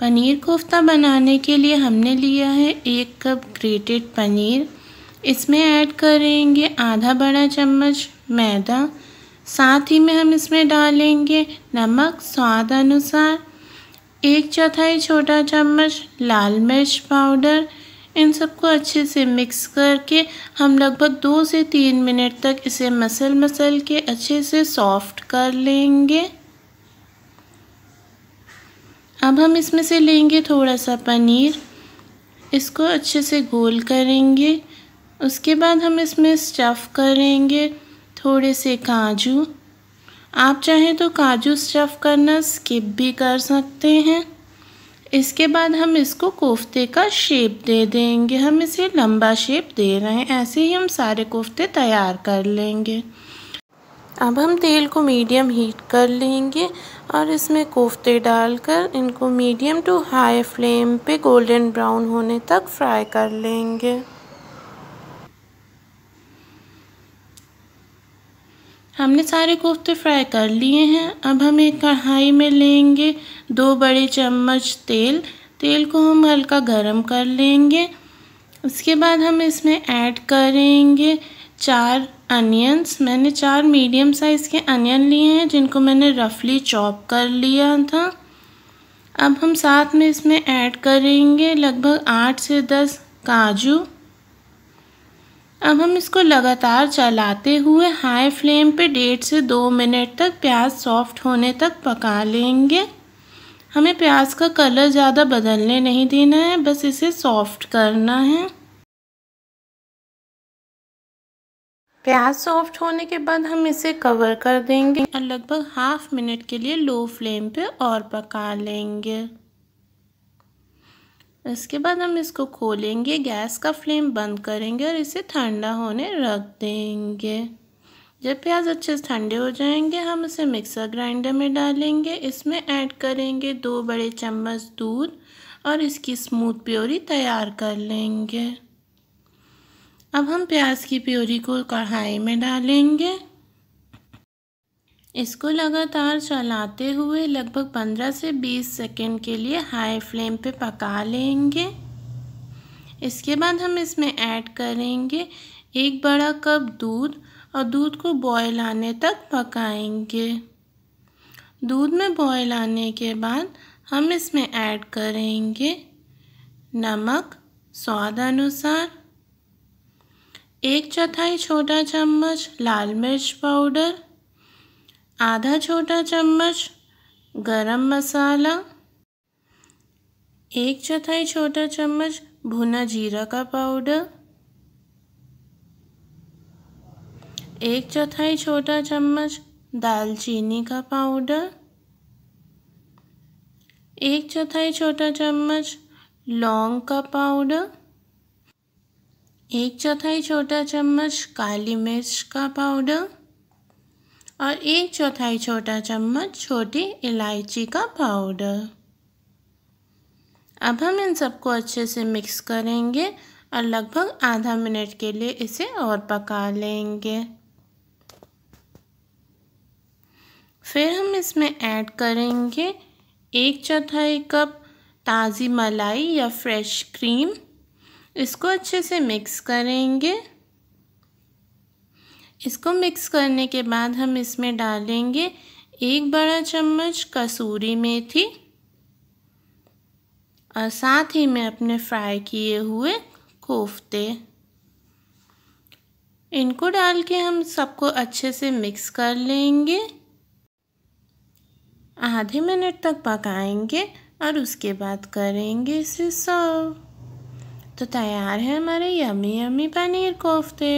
पनीर कोफ्ता बनाने के लिए हमने लिया है एक कप ग्रेटेड पनीर इसमें ऐड करेंगे आधा बड़ा चम्मच मैदा साथ ही में हम इसमें डालेंगे नमक स्वाद अनुसार एक चौथाई छोटा चम्मच लाल मिर्च पाउडर इन सबको अच्छे से मिक्स करके हम लगभग दो से तीन मिनट तक इसे मसल मसल के अच्छे से सॉफ्ट कर लेंगे अब हम इसमें से लेंगे थोड़ा सा पनीर इसको अच्छे से गोल करेंगे उसके बाद हम इसमें स्टफ़ करेंगे थोड़े से काजू आप चाहें तो काजू स्टफ़ करना स्किप भी कर सकते हैं इसके बाद हम इसको कोफ्ते का शेप दे देंगे हम इसे लंबा शेप दे रहे हैं ऐसे ही हम सारे कोफ्ते तैयार कर लेंगे अब हम तेल को मीडियम हीट कर लेंगे और इसमें कोफ्ते डालकर इनको मीडियम टू हाई फ्लेम पे गोल्डन ब्राउन होने तक फ्राई कर लेंगे हमने सारे कोफ्ते फ्राई कर लिए हैं अब हम एक कढ़ाई में लेंगे दो बड़े चम्मच तेल तेल को हम हल्का गरम कर लेंगे उसके बाद हम इसमें ऐड करेंगे चार अनियंस मैंने चार मीडियम साइज़ के अनियन लिए हैं जिनको मैंने रफली चॉप कर लिया था अब हम साथ में इसमें ऐड करेंगे लगभग आठ से दस काजू अब हम इसको लगातार चलाते हुए हाई फ्लेम पे डेढ़ से दो मिनट तक प्याज सॉफ्ट होने तक पका लेंगे हमें प्याज का कलर ज़्यादा बदलने नहीं देना है बस इसे सॉफ्ट करना है प्याज सॉफ्ट होने के बाद हम इसे कवर कर देंगे और लगभग हाफ मिनट के लिए लो फ्लेम पे और पका लेंगे इसके बाद हम इसको खोलेंगे गैस का फ्लेम बंद करेंगे और इसे ठंडा होने रख देंगे जब प्याज अच्छे से ठंडे हो जाएंगे हम इसे मिक्सर ग्राइंडर में डालेंगे इसमें ऐड करेंगे दो बड़े चम्मच दूध और इसकी स्मूथ प्योरी तैयार कर लेंगे अब हम प्याज की प्योरी को कढ़ाई में डालेंगे इसको लगातार चलाते हुए लगभग 15 से 20 सेकेंड के लिए हाई फ्लेम पे पका लेंगे इसके बाद हम इसमें ऐड करेंगे एक बड़ा कप दूध और दूध को बॉयल आने तक पकाएंगे दूध में बॉयल आने के बाद हम इसमें ऐड करेंगे नमक स्वाद अनुसार एक चौथाई छोटा चम्मच लाल मिर्च पाउडर आधा छोटा चम्मच गरम मसाला एक चौथाई छोटा चम्मच भुना जीरा का पाउडर एक चौथाई छोटा चम्मच दालचीनी का पाउडर एक चौथाई छोटा चम्मच लौंग का पाउडर एक चौथाई छोटा चम्मच काली मिर्च का पाउडर और एक चौथाई छोटा चम्मच छोटी इलायची का पाउडर अब हम इन सबको अच्छे से मिक्स करेंगे और लगभग आधा मिनट के लिए इसे और पका लेंगे फिर हम इसमें ऐड करेंगे एक चौथाई कप ताज़ी मलाई या फ्रेश क्रीम इसको अच्छे से मिक्स करेंगे इसको मिक्स करने के बाद हम इसमें डालेंगे एक बड़ा चम्मच कसूरी मेथी और साथ ही में अपने फ्राई किए हुए कोफ्ते इनको डाल के हम सबको अच्छे से मिक्स कर लेंगे आधे मिनट तक पकाएंगे और उसके बाद करेंगे इसे सर्व तो तैयार है हमारे यमी यमी पनीर कोफ्ते